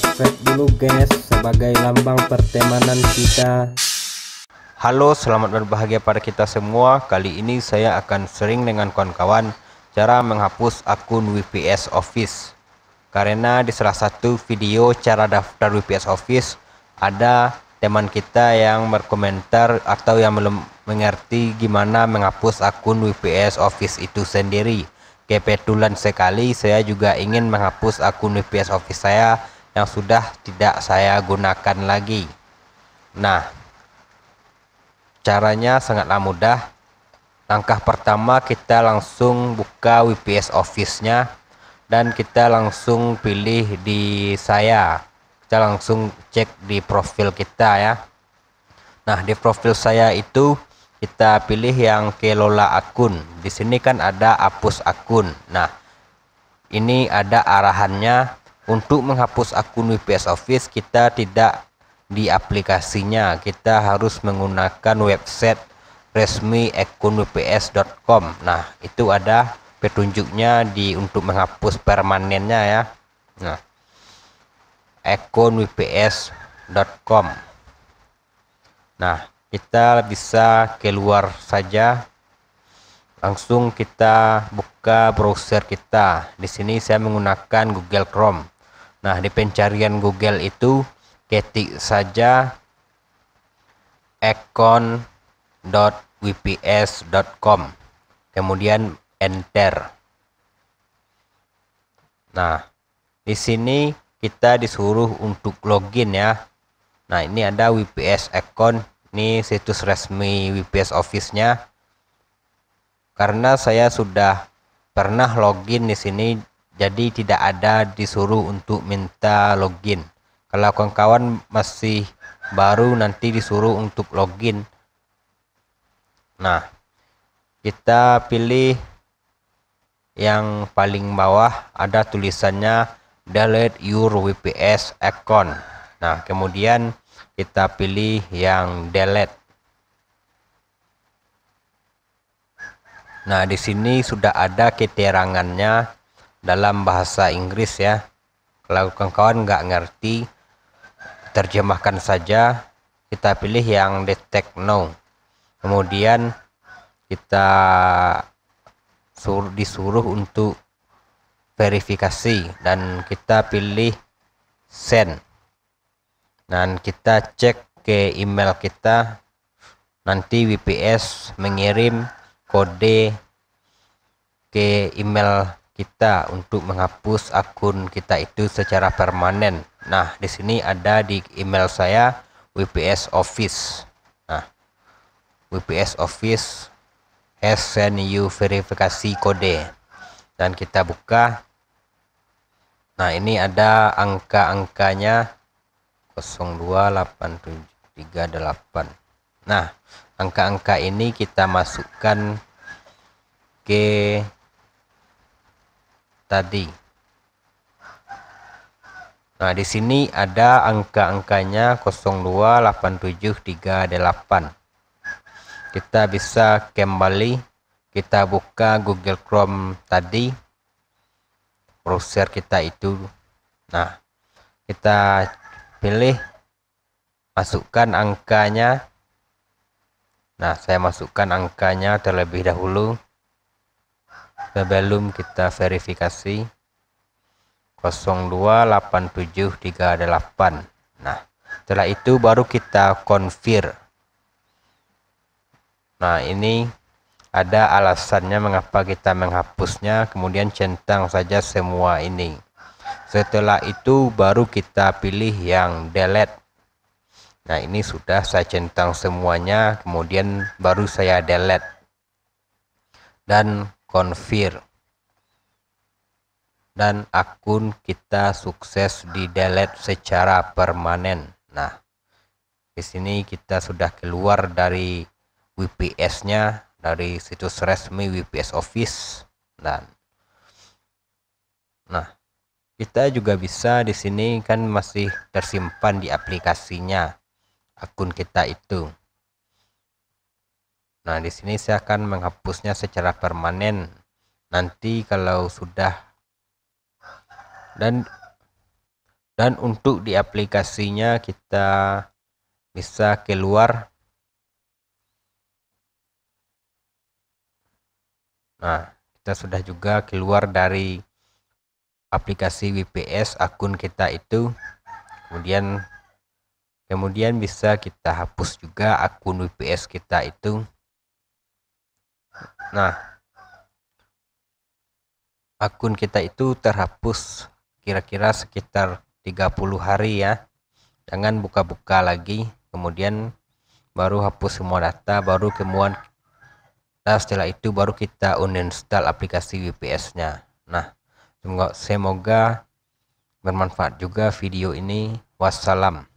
subscribe dulu guys sebagai lambang pertemanan kita Halo selamat berbahagia pada kita semua kali ini saya akan sering dengan kawan-kawan cara menghapus akun WPS Office karena di salah satu video cara daftar WPS Office ada teman kita yang berkomentar atau yang belum mengerti gimana menghapus akun WPS Office itu sendiri kebetulan sekali saya juga ingin menghapus akun WPS Office saya yang sudah tidak saya gunakan lagi. Nah, caranya sangatlah mudah. Langkah pertama kita langsung buka WPS Office-nya dan kita langsung pilih di saya. Kita langsung cek di profil kita ya. Nah, di profil saya itu kita pilih yang kelola akun. Di sini kan ada hapus akun. Nah, ini ada arahannya untuk menghapus akun WPS Office kita tidak di aplikasinya kita harus menggunakan website resmi akun wps.com nah itu ada petunjuknya di untuk menghapus permanennya ya nah akun wps.com nah kita bisa keluar saja langsung kita buka browser kita di sini saya menggunakan Google Chrome Nah, di pencarian Google itu ketik saja econ.wps.com kemudian enter. Nah, di sini kita disuruh untuk login ya. Nah, ini ada WPS account, ini situs resmi WPS Office-nya. Karena saya sudah pernah login di sini jadi tidak ada disuruh untuk minta login kalau kawan-kawan masih baru nanti disuruh untuk login nah kita pilih yang paling bawah ada tulisannya delete your WPS account nah kemudian kita pilih yang delete nah di sini sudah ada keterangannya dalam bahasa Inggris ya kalau kawan-kawan nggak ngerti terjemahkan saja kita pilih yang detect no kemudian kita suruh disuruh untuk verifikasi dan kita pilih send dan kita cek ke email kita nanti WPS mengirim kode ke email kita untuk menghapus akun kita itu secara permanen. Nah, di sini ada di email saya WPS Office. Nah, WPS Office has send you verifikasi kode. Dan kita buka. Nah, ini ada angka-angkanya 028738. Nah, angka-angka ini kita masukkan ke tadi. Nah, di sini ada angka-angkanya 028738. Kita bisa kembali, kita buka Google Chrome tadi. Browser kita itu. Nah, kita pilih masukkan angkanya. Nah, saya masukkan angkanya terlebih dahulu sebelum kita verifikasi 028738. nah setelah itu baru kita konfir nah ini ada alasannya mengapa kita menghapusnya kemudian centang saja semua ini setelah itu baru kita pilih yang delete nah ini sudah saya centang semuanya kemudian baru saya delete dan confirm dan akun kita sukses di delete secara permanen. Nah, di sini kita sudah keluar dari WPS-nya dari situs resmi WPS Office dan nah kita juga bisa di sini kan masih tersimpan di aplikasinya akun kita itu. Nah, di sini saya akan menghapusnya secara permanen. Nanti kalau sudah dan dan untuk di aplikasinya kita bisa keluar Nah, kita sudah juga keluar dari aplikasi WPS akun kita itu. Kemudian kemudian bisa kita hapus juga akun WPS kita itu. Nah, akun kita itu terhapus kira-kira sekitar 30 hari ya. Jangan buka-buka lagi, kemudian baru hapus semua data, baru kemudian nah setelah itu baru kita uninstall aplikasi WPS-nya. Nah, semoga semoga bermanfaat juga video ini. Wassalam.